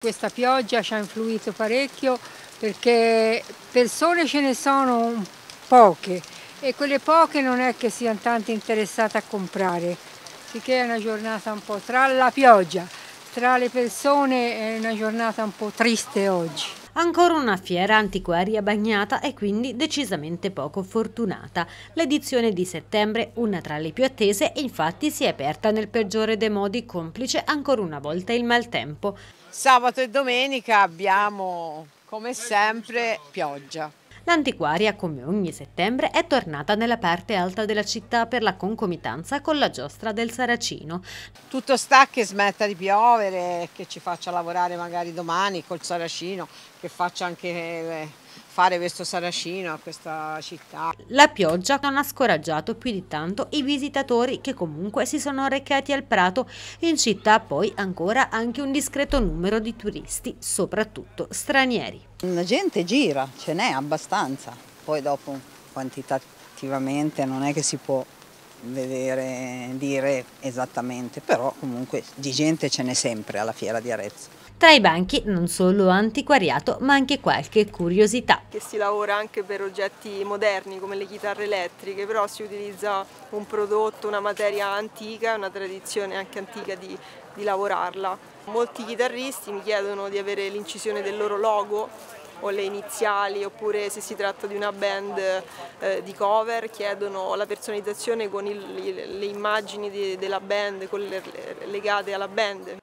Questa pioggia ci ha influito parecchio perché persone ce ne sono poche e quelle poche non è che siano tanto interessate a comprare, sicché è una giornata un po' tra la pioggia, tra le persone è una giornata un po' triste oggi. Ancora una fiera antiquaria bagnata e quindi decisamente poco fortunata. L'edizione di settembre, una tra le più attese, infatti si è aperta nel peggiore dei modi, complice ancora una volta il maltempo. Sabato e domenica abbiamo, come sempre, pioggia. L'antiquaria, come ogni settembre, è tornata nella parte alta della città per la concomitanza con la giostra del Saracino. Tutto sta che smetta di piovere, che ci faccia lavorare magari domani col Saracino, che faccia anche... Eh, fare questo Saracino, a questa città. La pioggia non ha scoraggiato più di tanto i visitatori che comunque si sono recati al Prato, in città poi ancora anche un discreto numero di turisti, soprattutto stranieri. La gente gira, ce n'è abbastanza, poi dopo quantitativamente non è che si può vedere, dire esattamente, però comunque di gente ce n'è sempre alla fiera di Arezzo. Tra i banchi non solo antiquariato ma anche qualche curiosità. Che si lavora anche per oggetti moderni come le chitarre elettriche, però si utilizza un prodotto, una materia antica, una tradizione anche antica di, di lavorarla Molti chitarristi mi chiedono di avere l'incisione del loro logo o le iniziali oppure se si tratta di una band eh, di cover chiedono la personalizzazione con il, le immagini di, della band, le, legate alla band.